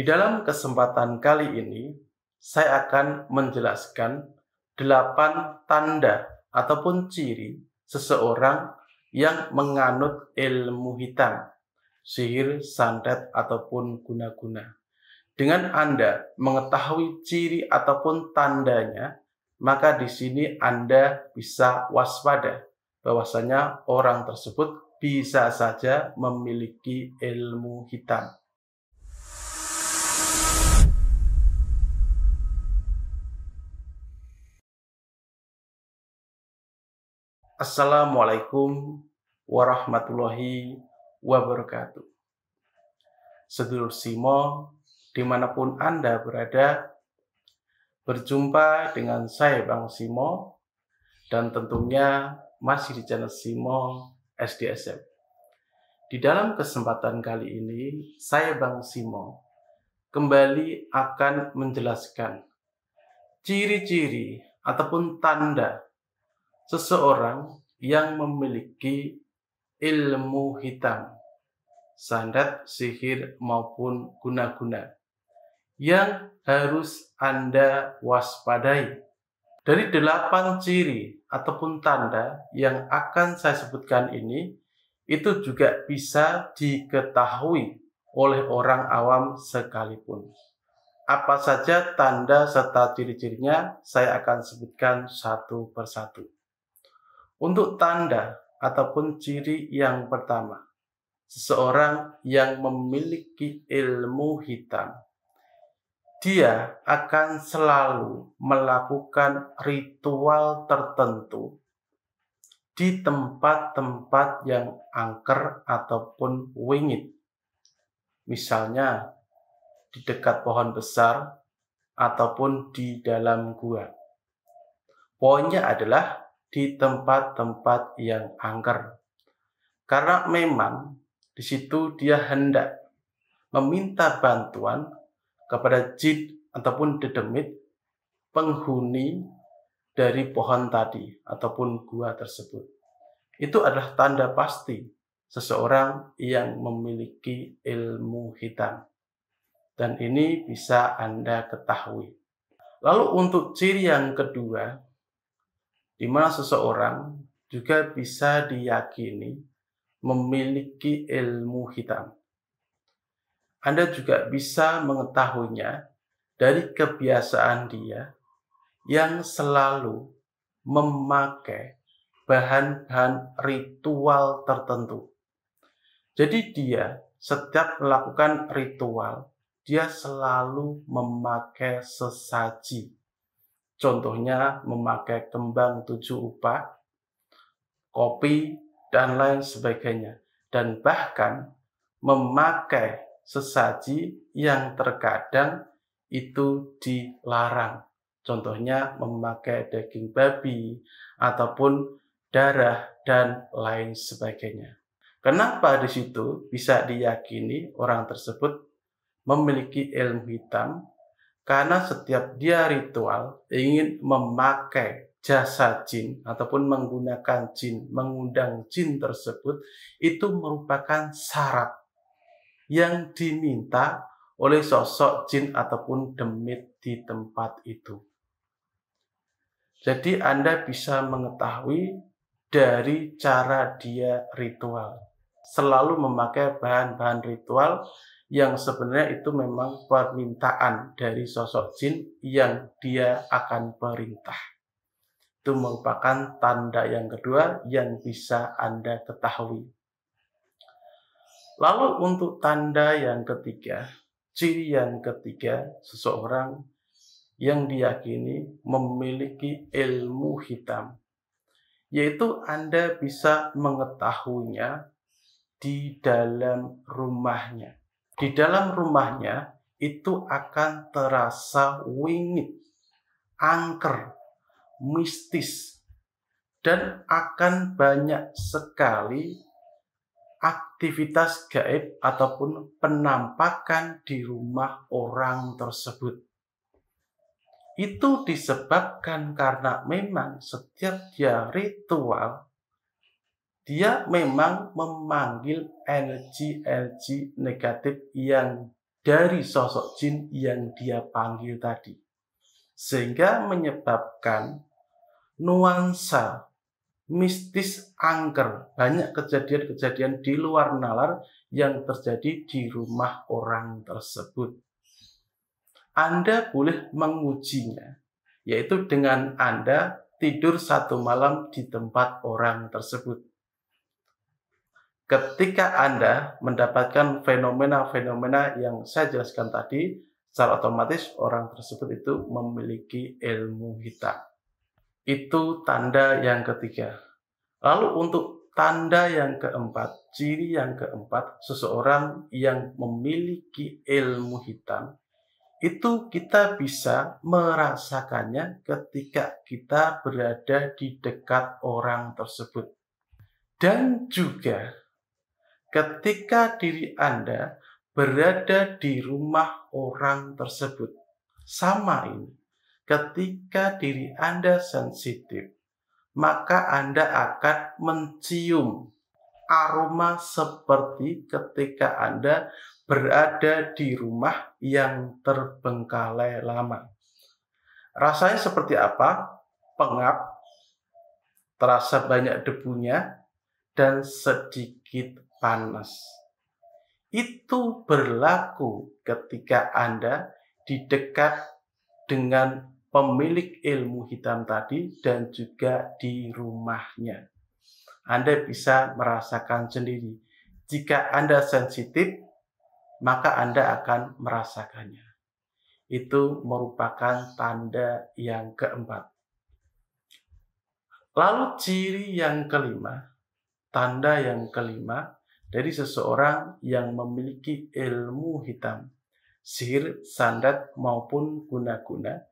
Di dalam kesempatan kali ini, saya akan menjelaskan 8 tanda ataupun ciri seseorang yang menganut ilmu hitam, sihir, santet, ataupun guna-guna. Dengan Anda mengetahui ciri ataupun tandanya, maka di sini Anda bisa waspada bahwasanya orang tersebut bisa saja memiliki ilmu hitam. Assalamualaikum warahmatullahi wabarakatuh. Sedulur Simo, dimanapun Anda berada, berjumpa dengan saya Bang Simo, dan tentunya masih di channel Simo SDSM. Di dalam kesempatan kali ini, saya Bang Simo kembali akan menjelaskan ciri-ciri ataupun tanda seseorang yang memiliki ilmu hitam, sandat, sihir, maupun guna-guna yang harus Anda waspadai. Dari delapan ciri ataupun tanda yang akan saya sebutkan ini, itu juga bisa diketahui oleh orang awam sekalipun. Apa saja tanda serta ciri-cirinya, saya akan sebutkan satu persatu. Untuk tanda ataupun ciri yang pertama, seseorang yang memiliki ilmu hitam, dia akan selalu melakukan ritual tertentu di tempat-tempat yang angker ataupun wingit. Misalnya di dekat pohon besar ataupun di dalam gua. Poinnya adalah di tempat-tempat yang angker. Karena memang di situ dia hendak meminta bantuan kepada jin ataupun dedemit penghuni dari pohon tadi ataupun gua tersebut. Itu adalah tanda pasti seseorang yang memiliki ilmu hitam. Dan ini bisa Anda ketahui. Lalu untuk ciri yang kedua, di mana seseorang juga bisa diyakini memiliki ilmu hitam. Anda juga bisa mengetahuinya dari kebiasaan dia yang selalu memakai bahan-bahan ritual tertentu. Jadi dia setiap melakukan ritual, dia selalu memakai sesaji Contohnya memakai kembang tujuh upah, kopi, dan lain sebagainya. Dan bahkan memakai sesaji yang terkadang itu dilarang. Contohnya memakai daging babi ataupun darah dan lain sebagainya. Kenapa di situ bisa diyakini orang tersebut memiliki ilmu hitam karena setiap dia ritual ingin memakai jasa jin ataupun menggunakan jin, mengundang jin tersebut itu merupakan syarat yang diminta oleh sosok jin ataupun demit di tempat itu. Jadi Anda bisa mengetahui dari cara dia ritual. Selalu memakai bahan-bahan ritual yang sebenarnya itu memang permintaan dari sosok jin yang dia akan perintah. Itu merupakan tanda yang kedua yang bisa Anda ketahui. Lalu untuk tanda yang ketiga, ciri yang ketiga seseorang yang diyakini memiliki ilmu hitam, yaitu Anda bisa mengetahuinya di dalam rumahnya di dalam rumahnya itu akan terasa wingit, angker, mistis, dan akan banyak sekali aktivitas gaib ataupun penampakan di rumah orang tersebut. Itu disebabkan karena memang setiap dia ritual dia memang memanggil energi-energi negatif yang dari sosok jin yang dia panggil tadi. Sehingga menyebabkan nuansa mistis angker, banyak kejadian-kejadian di luar nalar yang terjadi di rumah orang tersebut. Anda boleh mengujinya, yaitu dengan Anda tidur satu malam di tempat orang tersebut ketika Anda mendapatkan fenomena-fenomena yang saya jelaskan tadi, secara otomatis orang tersebut itu memiliki ilmu hitam. Itu tanda yang ketiga. Lalu untuk tanda yang keempat, ciri yang keempat, seseorang yang memiliki ilmu hitam, itu kita bisa merasakannya ketika kita berada di dekat orang tersebut. Dan juga ketika diri Anda berada di rumah orang tersebut. Sama ini, ketika diri Anda sensitif, maka Anda akan mencium aroma seperti ketika Anda berada di rumah yang terbengkalai lama. Rasanya seperti apa? Pengap, terasa banyak debunya, dan sedikit panas. Itu berlaku ketika Anda di dekat dengan pemilik ilmu hitam tadi dan juga di rumahnya. Anda bisa merasakan sendiri. Jika Anda sensitif, maka Anda akan merasakannya. Itu merupakan tanda yang keempat. Lalu ciri yang kelima, tanda yang kelima dari seseorang yang memiliki ilmu hitam, sihir, sandat, maupun guna-guna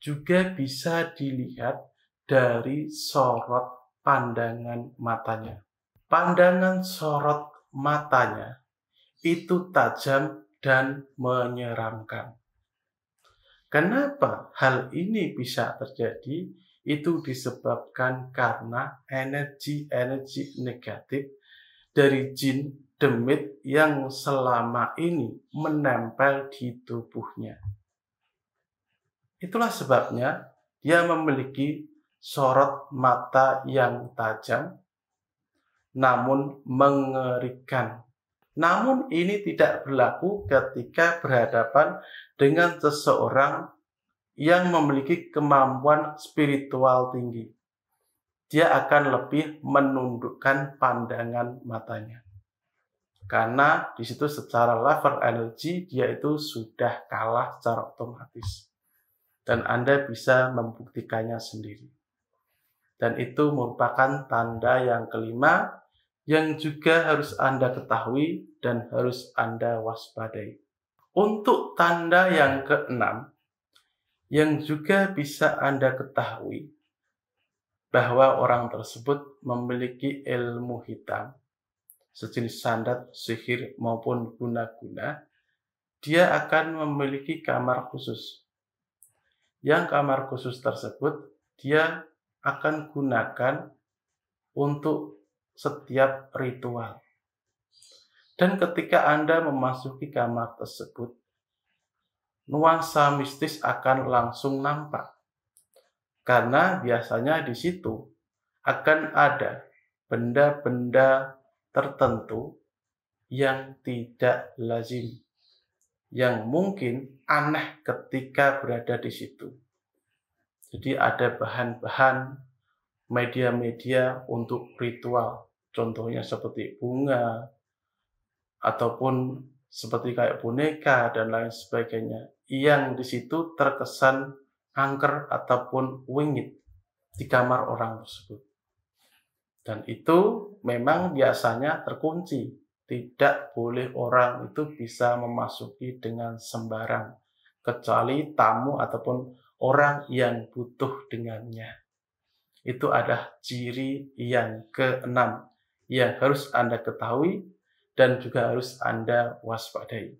juga bisa dilihat dari sorot pandangan matanya. Pandangan sorot matanya itu tajam dan menyeramkan. Kenapa hal ini bisa terjadi? Itu disebabkan karena energi-energi negatif dari jin demit yang selama ini menempel di tubuhnya. Itulah sebabnya dia memiliki sorot mata yang tajam, namun mengerikan. Namun ini tidak berlaku ketika berhadapan dengan seseorang yang memiliki kemampuan spiritual tinggi dia akan lebih menundukkan pandangan matanya. Karena di situ secara level energi dia itu sudah kalah secara otomatis. Dan Anda bisa membuktikannya sendiri. Dan itu merupakan tanda yang kelima yang juga harus Anda ketahui dan harus Anda waspadai. Untuk tanda yang keenam, yang juga bisa Anda ketahui bahwa orang tersebut memiliki ilmu hitam, sejenis sandat, sihir, maupun guna-guna, dia akan memiliki kamar khusus. Yang kamar khusus tersebut, dia akan gunakan untuk setiap ritual. Dan ketika Anda memasuki kamar tersebut, nuansa mistis akan langsung nampak karena biasanya di situ akan ada benda-benda tertentu yang tidak lazim, yang mungkin aneh ketika berada di situ. Jadi ada bahan-bahan media-media untuk ritual, contohnya seperti bunga, ataupun seperti kayak boneka dan lain sebagainya, yang di situ terkesan angker ataupun wingit di kamar orang tersebut. Dan itu memang biasanya terkunci. Tidak boleh orang itu bisa memasuki dengan sembarang, kecuali tamu ataupun orang yang butuh dengannya. Itu adalah ciri yang keenam yang harus Anda ketahui dan juga harus Anda waspadai.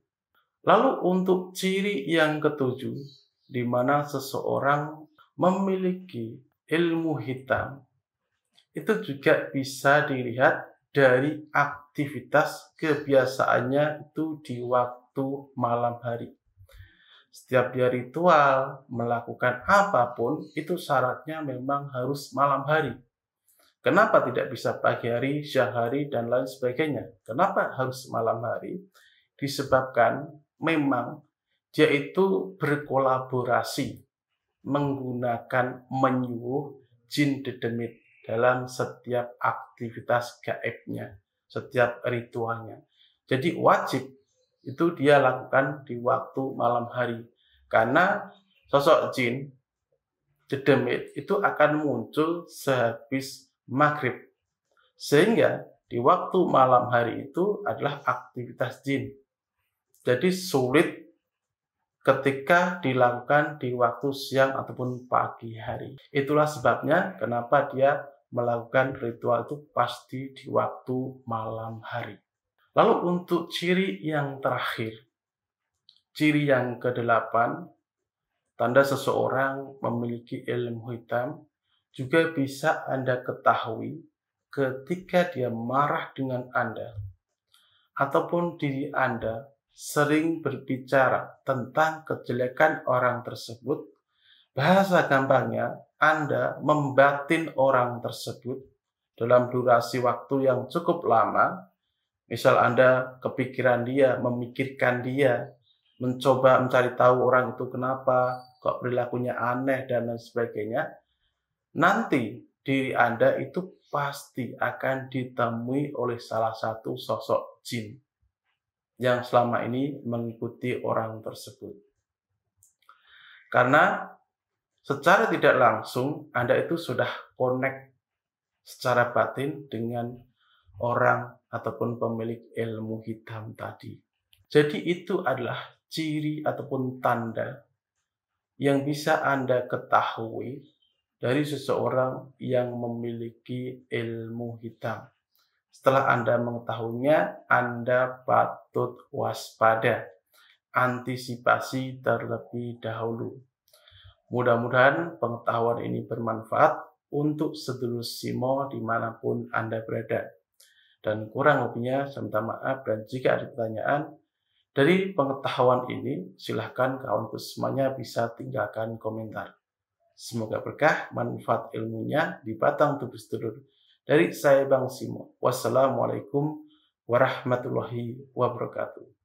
Lalu untuk ciri yang ketujuh, di mana seseorang memiliki ilmu hitam itu juga bisa dilihat dari aktivitas kebiasaannya itu di waktu malam hari. Setiap dia ritual, melakukan apapun, itu syaratnya memang harus malam hari. Kenapa tidak bisa pagi hari, siang hari, dan lain sebagainya? Kenapa harus malam hari? Disebabkan memang yaitu berkolaborasi menggunakan menyuruh jin dedemit dalam setiap aktivitas gaibnya, setiap ritualnya. Jadi wajib itu dia lakukan di waktu malam hari. Karena sosok jin, dedemit, itu akan muncul sehabis maghrib. Sehingga di waktu malam hari itu adalah aktivitas jin. Jadi sulit ketika dilakukan di waktu siang ataupun pagi hari. Itulah sebabnya kenapa dia melakukan ritual itu pasti di waktu malam hari. Lalu untuk ciri yang terakhir, ciri yang kedelapan, tanda seseorang memiliki ilmu hitam juga bisa Anda ketahui ketika dia marah dengan Anda ataupun diri Anda sering berbicara tentang kejelekan orang tersebut, bahasa gampangnya Anda membatin orang tersebut dalam durasi waktu yang cukup lama. Misal Anda kepikiran dia, memikirkan dia, mencoba mencari tahu orang itu kenapa, kok perilakunya aneh, dan lain sebagainya. Nanti diri Anda itu pasti akan ditemui oleh salah satu sosok jin yang selama ini mengikuti orang tersebut. Karena secara tidak langsung Anda itu sudah connect secara batin dengan orang ataupun pemilik ilmu hitam tadi. Jadi itu adalah ciri ataupun tanda yang bisa Anda ketahui dari seseorang yang memiliki ilmu hitam. Setelah Anda mengetahuinya, Anda patut waspada. Antisipasi terlebih dahulu. Mudah-mudahan pengetahuan ini bermanfaat untuk sedulur Simo dimanapun Anda berada. Dan kurang lebihnya, saya minta maaf dan jika ada pertanyaan, dari pengetahuan ini, silahkan kawan semuanya bisa tinggalkan komentar. Semoga berkah manfaat ilmunya di batang tubuh sedulur dari saya Bang Simo. Wassalamualaikum warahmatullahi wabarakatuh.